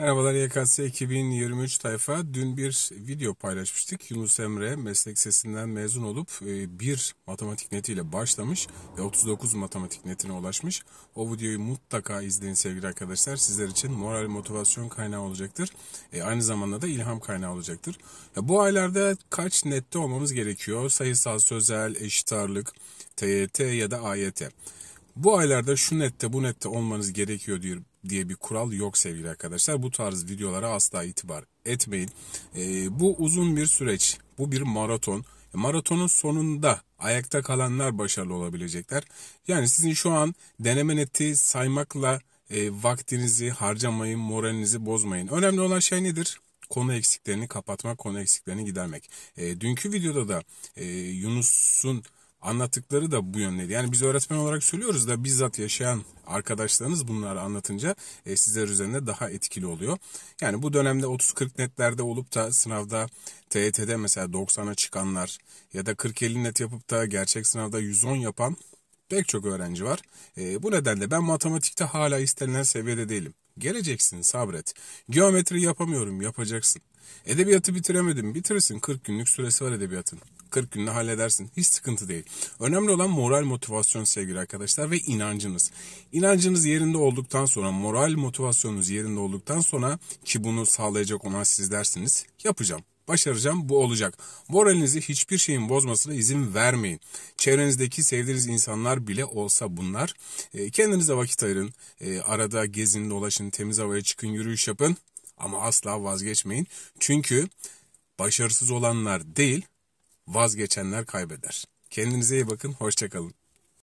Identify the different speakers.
Speaker 1: Merhabalar YKS 2023 tayfa. Dün bir video paylaşmıştık. Yunus Emre meslek sesinden mezun olup e, bir matematik netiyle başlamış ve 39 matematik netine ulaşmış. O videoyu mutlaka izleyin sevgili arkadaşlar. Sizler için moral motivasyon kaynağı olacaktır. E, aynı zamanda da ilham kaynağı olacaktır. Ya, bu aylarda kaç nette olmamız gerekiyor? Sayısal, sözel, eşit ağırlık, TYT ya da AYT. Bu aylarda şu nette bu nette olmanız gerekiyor diyor diye bir kural yok sevgili arkadaşlar. Bu tarz videolara asla itibar etmeyin. E, bu uzun bir süreç. Bu bir maraton. E, maratonun sonunda ayakta kalanlar başarılı olabilecekler. Yani sizin şu an deneme neti saymakla e, vaktinizi harcamayın, moralinizi bozmayın. Önemli olan şey nedir? konu eksiklerini kapatmak, konu eksiklerini gidermek. E, dünkü videoda da e, Yunus'un anlattıkları da bu yönleydi. Yani biz öğretmen olarak söylüyoruz da bizzat yaşayan arkadaşlarınız bunları anlatınca e, sizler üzerinde daha etkili oluyor. Yani bu dönemde 30-40 netlerde olup da sınavda TYT'de mesela 90'a çıkanlar ya da 40-50 net yapıp da gerçek sınavda 110 yapan pek çok öğrenci var. E, bu nedenle ben matematikte hala istenilen seviyede değilim. Geleceksin sabret. Geometri yapamıyorum yapacaksın. Edebiyatı bitiremedim bitirsin 40 günlük süresi var edebiyatın. 40 günde halledersin. Hiç sıkıntı değil. Önemli olan moral motivasyon sevgili arkadaşlar ve inancınız. İnancınız yerinde olduktan sonra, moral motivasyonunuz yerinde olduktan sonra ki bunu sağlayacak olan sizlersiniz. Yapacağım başaracağım bu olacak. Moralinizi hiçbir şeyin bozmasına izin vermeyin. Çevrenizdeki sevdiğiniz insanlar bile olsa bunlar. E, kendinize vakit ayırın. E, arada gezin, dolaşın, temiz havaya çıkın, yürüyüş yapın. Ama asla vazgeçmeyin. Çünkü başarısız olanlar değil, Vazgeçenler kaybeder. Kendinize iyi bakın, hoşçakalın.